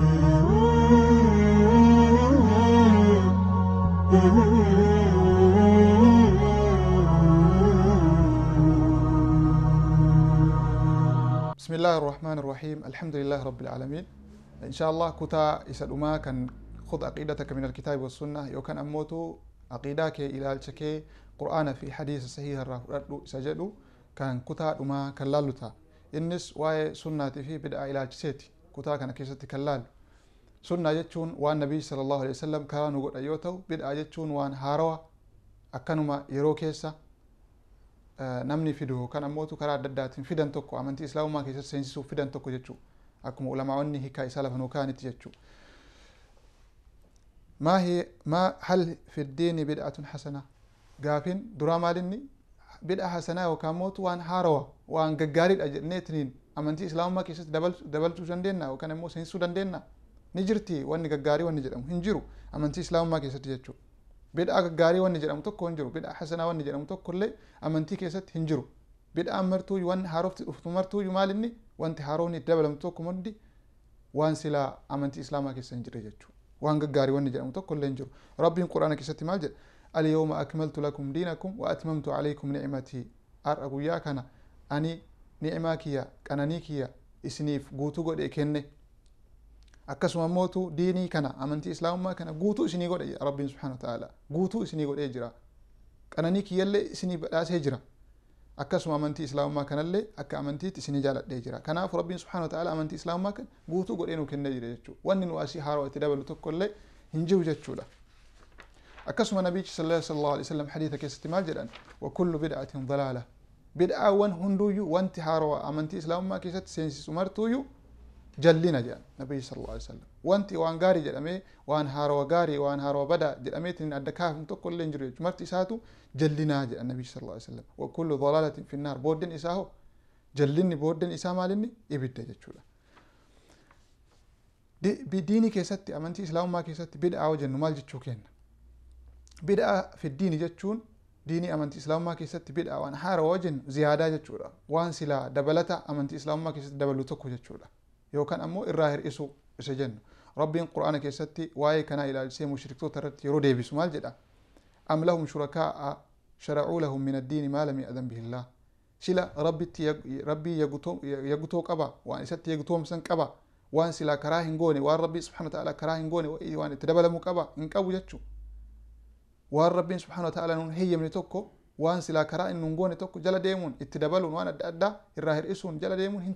بسم الله الرحمن الرحيم الحمد لله رب العالمين إن شاء الله كتا إسدما كان خذ عقيدتك من الكتاب والسنة يو كان أموتو عقيداك إلى الشكي قرآن في حديث صحيح الرافض سجدو كان كتا كان كلالتا إنس واي سنة في بدأ إلى الشتي kutaa kana keessatti kan laalu sunnaa jechuun waan nabii sallallahu alaihi wasallam karaa nu godha yoo ta'u bid'aa jechuun waan haarawaa akkanuma yeroo keessa namni fidu kan ammootu karaa adda addaatiin fidan tokko amantii islaamumaa keessatti seensisuuf fidan tokko jechuu akkuma ulamaa'onni hikaa isaa lafa nukaanitti jechuu maa hi maa hal fi diini bid'atun hasanaa gaafin duraa maalinni bid'a hasanaa yookaan mootu waan haarawaa waan gaggaariidha jennee itiniin amantii islaamumaa keessatti dabaltuu dandeenya yookaan immoo seensisuu dandeenya ni jirti wanni gaggaarii wanni jedhamu hin jiru amantii islaamumaa keessatti jechuudha. Bidhaa gaggaarii wanni jedhamu tokko hin jiru bidhaa hasanaa wanni jedhamu tokko illee amantii keessatti hin jiru. Bidhaan martuu wanni haarofti dhuftu martuu maal inni wanti haaroon itti dabalamu tokko hundi waan silaa amantii islaamaa keessa hin jirre jechuudha. Waan gaggaarii wanni jedhamu tokko illee hin jiru. Rabbiin quraana keessatti maal jedha? Al akmaltu lakum diinakum wa atmamtu alaykum nicmatii. Har'a guyyaa kana ani ni'imaa kiyya qananii kiyya isiniif guutuu godhe kenne akkasuma immootu diinii kana amantii islaamummaa kana guutuu isinii godhe rabbiin subhaana ta'ala guutuu isinii godhee jira qananii kiyyallee isinii badhaasee jira akkasuma amantii islaamummaa kanallee akka amantiitti isinii jaaladhee jira kanaaf rabbiin subhaana ta'ala amantii islaamummaa kan guutuu godhee nu kennee jira jechuudha wanni nu asii haarawaa itti dabalu tokkollee hin jiru jechuudha akkasuma nabiichi sallallahu alaihi wasallam hadiisa keessatti maal jedhan wa kullu bid'atin dalaala bid'aawwan hunduuyyuu wanti haarawaa amantii islaamummaa keessatti seensisumartuuyyuu jallina jedhan nabiyyi sallallahu alaihi wasallam wanti waan gaarii jedhamee waan haarawa gaarii waan haarawa badaa jedhamee tiin adda kaafin tokko illee hin jiru jechuudha marti isaatu jallinaa jedha nabiyyi sallallahu alaihi wasallam kullu dalaalatin finnaar booddin isaa hoo jallinni booddin isaa maalinni ibidda jechuudha. Diini keessatti amantii islaamummaa keessatti bid'aa jennu maal jechuu kenna bid'aa fi diini jechuun ديني أمانتي إسلام ما كيست تبيد أوان حار واجن زيادة جتشورا وان سلا دبلتا أمانتي إسلام ما كيست دبلو تكو جتشورا يو كان أمو إراهر إسو إسجن ربي قرآن كيست واي كان إلى السي مشركتو ترت يرو دي بسمال جدا أم لهم شركاء شرعوا لهم من الدين ما لم يأذن به الله سلا ربي تي ربي يغتو وان ست يغتو مسن قبا وان سلا كراهين غوني وان ربي سبحانه وتعالى كراهين غوني وان تدبل مقبا ان قبو جتشو waan rabbiin subhaana ta'ala nuun heeyyamne tokko waan silaa karaa inni nuun goone توكو جلا ديمون itti وان waan adda addaa irraa hir'isuun jala deemuun hin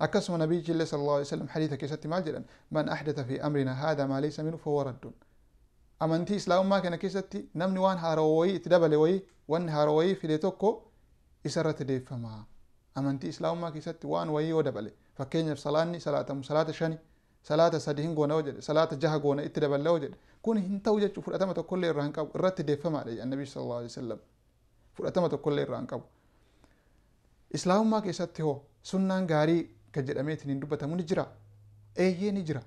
أكسم نبي جل صلى الله عليه وسلم حديث كيست مالجلا من أحدث في أمرنا هذا ما ليس منه فهو رد أما أمنتي إسلام ما كان كيستي نمني وان هاروي اتدبل وي وان هاروي في ليتوكو إسرت ديفما أما أمنتي إسلام ما كيستي وان وي ودبل فكين صلاني صلاة مصلاة شاني salaata sadi hin goona jedhe salaata jaha goona itti daballaa jedhe kun hin ta'u jechuu fudhatama tokkollee irraa hin qabu irratti deeffamaadha jedhe annabi sallallahu alaihi wasallam fudhatama tokkollee irraa hin qabu islaamummaa keessatti hoo sunnaan gaarii kan jedhameetiin hin dubbatamu ni jira eeyyee ni jira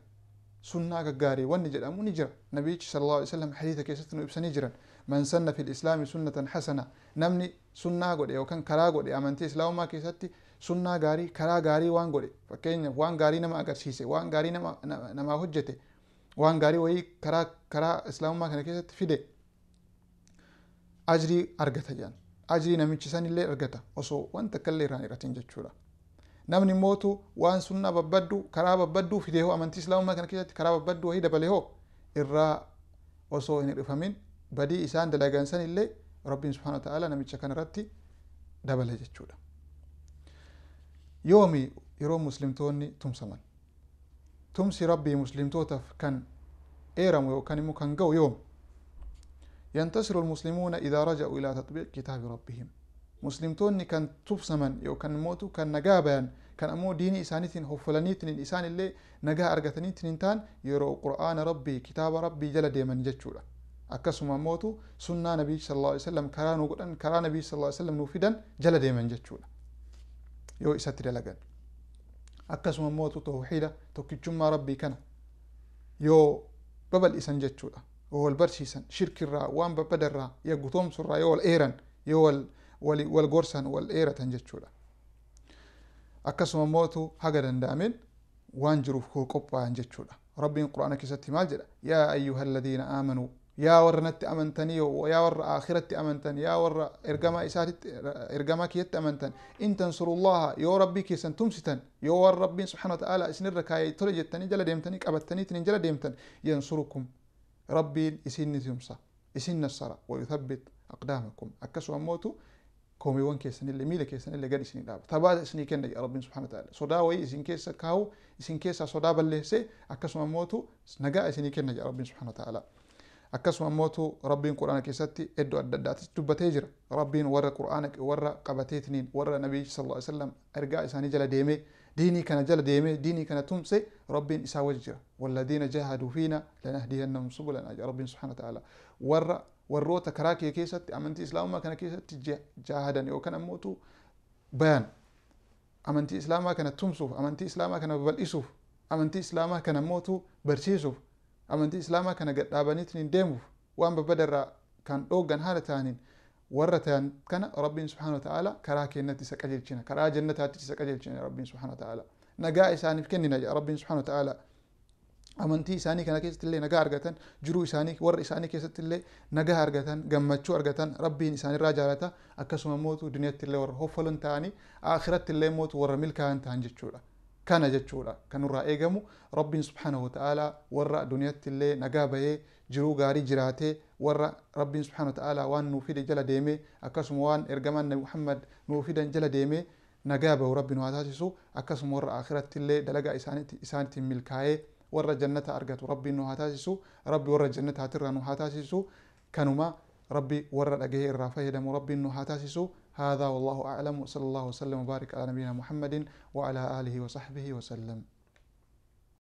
sunnaa gaggaarii wanni jedhamu ni jira nabichi sallallahu alaihi wasallam hadiisa keessatti nu ibsanii jiran man sanna fil islaami sunnatan hasana namni sunnaa godhe yookaan karaa godhe amantii islaamummaa keessatti sunnaa gaarii karaa gaarii waan godhe fakkeenya waan gaarii nama agarsiise waan gaarii namaa hojjete waan gaarii wayii karaa karaa islaamummaa kana keessatti fide ajrii argata jedhan ajrii namichi san illee argata osoo wanta kallee irraan hir'atin jechuudha namni mootu waan sunnaa babbadduu karaa babbadduu fidee hoo amantii islaamummaa kana keessatti karaa babbadduu wayii dabale hoo irraa osoo hin hir'ifamin badii isaan dalagan san illee rabbiin subhaana ta'ala namicha kanarratti irratti dabale jechuudha yoomii yeroo muslimtoonni tumsaman tumsi rabbii muslimtootaaf kan eeramu yookaan immoo kan ga'u yoom yantasiru almuslimuuna idaa raja'u ilaa tatbiiq kitaabi rabbihim muslimtoonni kan tubsaman yookaan immoo kan nagaa bayan kan ammoo diinii isaaniitiin hoffolaniitiin isaan illee nagaa argataniitiin hin taan yeroo qur'aana rabbii kitaaba rabbii jala deeman jechuudha akkasuma ammootu sunnaa nabii sal alaihi wasallam karaa nu godhan karaa nabii sal alaihi wasallam nu fidan jala deeman jechuudha يو إساتري لغان أكاس مموتو توحيدا توكي جمع ربي كان يو ببال إسان جاتشو دا وهو البرشي سان شرك الرا وان ببادر را يو توم سر را يو الإيران يو وال والغورسان والإيرة تنجاتشو دا أكاس مموتو هاقر اندامين وان جروف كو قبوا انجاتشو دا ربي القرآن كيساتي مال جدا يا أيها الذين آمنوا يا ور نت أمنتني ويا ور آخرة أمنتني يا ور إرجما إسات إرجما كيت أمنتن إن تنصر الله يا ربي كيسن تمسيتن يا ور ربي سبحانه وتعالى إسنر كاي ترجتني جل ديمتني قبتني تني جل ديمتن ينصركم ربي إسن تمسا إسن نصرة ويثبت أقدامكم أكسو أكسوا كومي وان كيسن اللي ميل كيسن اللي قد سنين داب تباد سنين كن يا ربي سبحانه وتعالى صدا وي إسن كيسا كاو إسن كيسا صدا بالله سي أكسو موتوا نجا إسن كن يا ربي سبحانه وتعالى akkasuma immoo rabbiin quraana keessatti iddoo adda addaatis dubbatee jira rabbiin warra quraana warra qabateetiniin warra nabii sallallahu alaihi wasallam ergaa isaanii jala deemee diinii kana jala deemee diinii kana tumse rabbiin isaa wajji jira walladhiina jahaduu fiina lanahdiyannahum subulana rabbiin subhaanahu ta'ala warra warroota karaa kee keessatti amantii islaamaa kana keessatti jahadan yookaan ammootu bayan amantii islaamaa kana tumsuuf amantii islaamaa kana babal'isuuf amantii islaamaa kana ammootu barsiisuuf amantii islaamaa kana gadhaabaniitiin deemuuf waan babbadarraa kan dhooggan haala ta'aniin warra ta'an kana rabbiin subhaana ta'ala karaa kennatti isa qajeelchina karaa jannataatti isa qajeelchina rabbiin wa ta'ala nagaa isaaniif kennina rabbiin wa ta'ala amantii isaanii kana keessatti illee nagaa argatan jiruu isaanii warra isaanii keessatti illee nagaa argatan gammachuu argatan rabbiin isaanirraa jaalata akkasuma mootu duniyatti illee warra hoffalan ta'anii akhiratti illee mootu warra milkaa'an ta'an jechuudha. kana jechuudha kan nurraa eegamu rabbiin subhaanahu ta'aalaa warra duniyaatti illee nagaa bahee jiruu gaarii jiraatee warra rabbiin subhaanahu ta'aalaa waan nuu fide jala deemee akkasuma waan ergamaan nabi muhammad nuu fidan jala deemee nagaa bahu rabbi nu haa taasisu akkasuma warra akhiratti illee dalagaa isaaniitiin milkaa'ee warra jannata argatu rabbiin nu haa taasisu rabbi warra jannataatirraa nu haa taasisu kanuma rabbi warra dhagahee irraa fayyadamu rabbiin nu haa taasisu هذا والله أعلم وصلى الله وسلم وبارك على نبينا محمد وعلى آله وصحبه وسلم